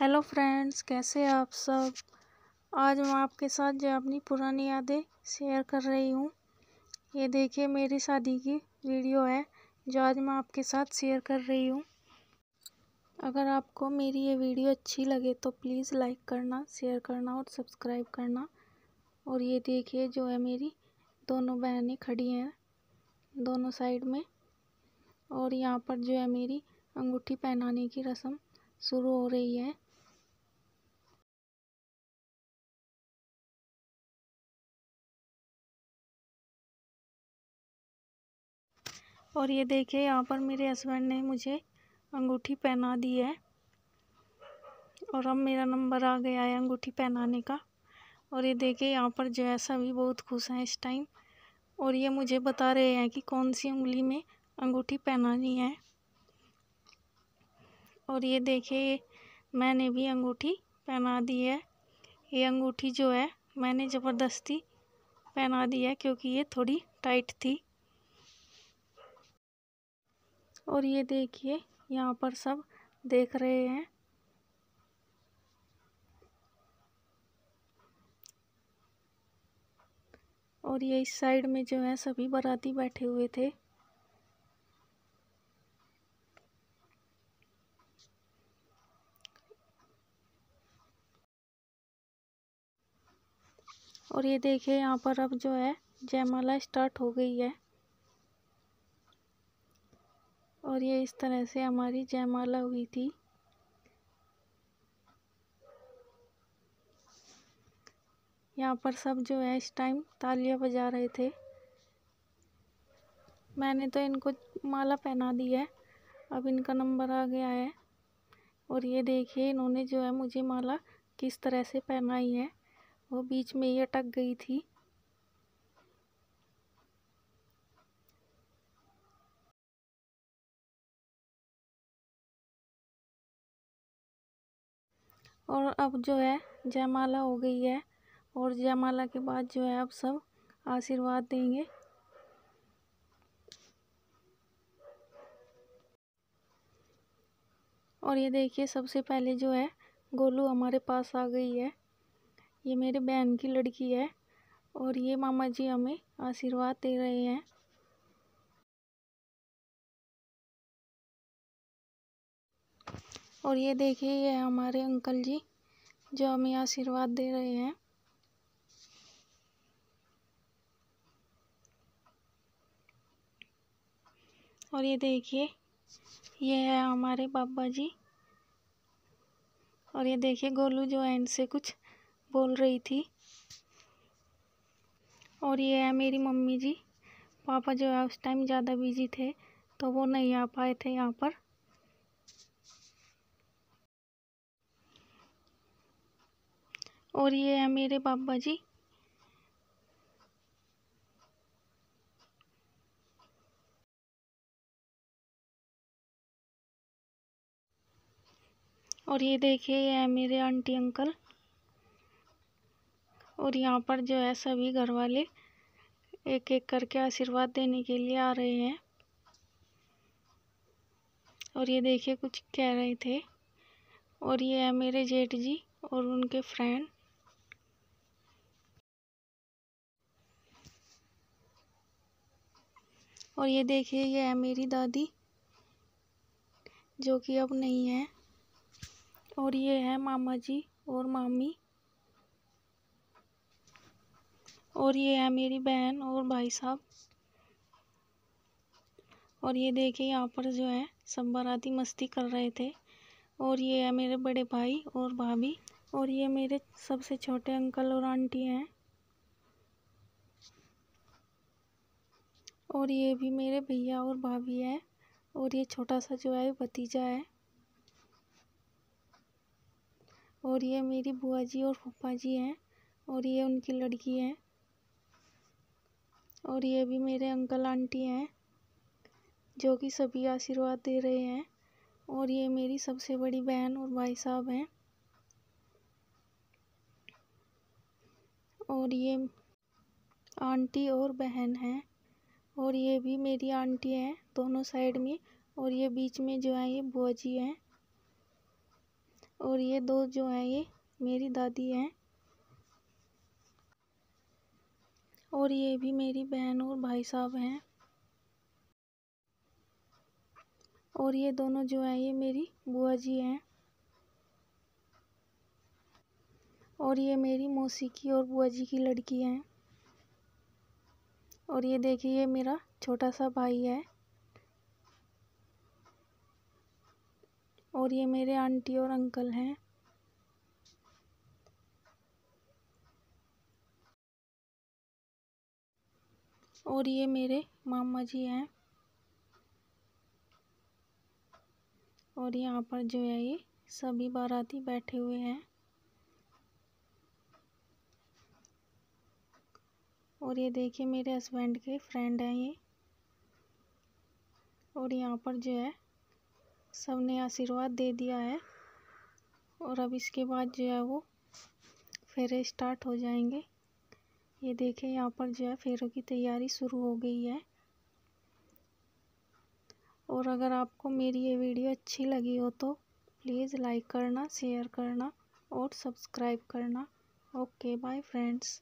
hello friends कैसे आप सब आज मैं आपके साथ जो अपनी पुरानी यादें शेयर कर रही हूँ ये देखिए मेरी शादी की वीडियो है जो आज मैं आपके साथ शेयर कर रही हूँ अगर आपको मेरी ये वीडियो अच्छी लगे तो प्लीज़ लाइक करना शेयर करना और सब्सक्राइब करना और ये देखिए जो है मेरी दोनों बहनें खड़ी हैं दोनों साइड में और यहाँ पर जो है मेरी अंगूठी पहनाने की रस्म शुरू हो रही है और ये देखिए यहाँ पर मेरे हस्बैंड ने मुझे अंगूठी पहना दी है और अब मेरा नंबर आ गया है अंगूठी पहनाने का और ये देखिए यहाँ पर जो है सभी बहुत खुश हैं इस टाइम और ये मुझे बता रहे हैं कि कौन सी उंगली में अंगूठी पहनानी है और ये देखिए मैंने भी अंगूठी पहना दी है ये अंगूठी जो है मैंने ज़बरदस्ती पहना दी है क्योंकि ये थोड़ी टाइट थी और ये देखिए यहाँ पर सब देख रहे हैं और ये इस साइड में जो है सभी बाराती बैठे हुए थे और ये देखिए यहाँ पर अब जो है जयमाला स्टार्ट हो गई है और ये इस तरह से हमारी जयमाला हुई थी यहाँ पर सब जो है इस टाइम तालियां बजा रहे थे मैंने तो इनको माला पहना दी है अब इनका नंबर आ गया है और ये देखिए इन्होंने जो है मुझे माला किस तरह से पहनाई है वो बीच में ही अटक गई थी और अब जो है जयमाला हो गई है और जयमाला के बाद जो है अब सब आशीर्वाद देंगे और ये देखिए सबसे पहले जो है गोलू हमारे पास आ गई है ये मेरे बहन की लड़की है और ये मामा जी हमें आशीर्वाद दे रहे हैं और ये देखिए ये हमारे अंकल जी जो हमें आशीर्वाद दे रहे हैं और ये देखिए ये है हमारे बाबा जी और ये देखिए गोलू जो एंड से कुछ बोल रही थी और ये है मेरी मम्मी जी पापा जो है उस टाइम ज़्यादा बिजी थे तो वो नहीं आ पाए थे यहाँ पर और ये है मेरे पापा जी और ये देखिए ये है मेरे आंटी अंकल और यहाँ पर जो है सभी घर वाले एक एक करके आशीर्वाद देने के लिए आ रहे हैं और ये देखिए कुछ कह रहे थे और ये है मेरे जेठ जी और उनके फ्रेंड और ये देखिए ये है मेरी दादी जो कि अब नहीं है और ये है मामा जी और मामी और ये है मेरी बहन और भाई साहब और ये देखिए यहाँ पर जो है सब बाराती मस्ती कर रहे थे और ये है मेरे बड़े भाई और भाभी और ये मेरे सबसे छोटे अंकल और आंटी हैं और ये भी मेरे भैया और भाभी है और ये छोटा सा जो है भतीजा है और ये मेरी बुआ जी और फूफा जी हैं और ये उनकी लड़की है और ये भी मेरे अंकल आंटी हैं जो कि सभी आशीर्वाद दे रहे हैं और ये मेरी सबसे बड़ी बहन और भाई साहब हैं और ये आंटी और बहन हैं और ये भी मेरी आंटी हैं दोनों साइड में और ये बीच में जो है ये बुआ जी हैं और ये दो जो हैं ये मेरी दादी हैं और ये भी मेरी बहन और भाई साहब हैं और ये दोनों जो हैं ये मेरी बुआ जी हैं और ये मेरी मौसी की और बुआ जी की लड़की हैं और ये देखिए ये मेरा छोटा सा भाई है और ये मेरे आंटी और अंकल हैं और ये मेरे मामा जी हैं और यहाँ पर जो है ये सभी बाराती बैठे हुए हैं और ये देखिए मेरे हस्बैंड के फ्रेंड हैं ये और यहाँ पर जो है सब ने आशीर्वाद दे दिया है और अब इसके बाद जो है वो फेरे स्टार्ट हो जाएंगे ये देखिए यहाँ पर जो है फेरों की तैयारी शुरू हो गई है और अगर आपको मेरी ये वीडियो अच्छी लगी हो तो प्लीज़ लाइक करना शेयर करना और सब्सक्राइब करना ओके बाय फ्रेंड्स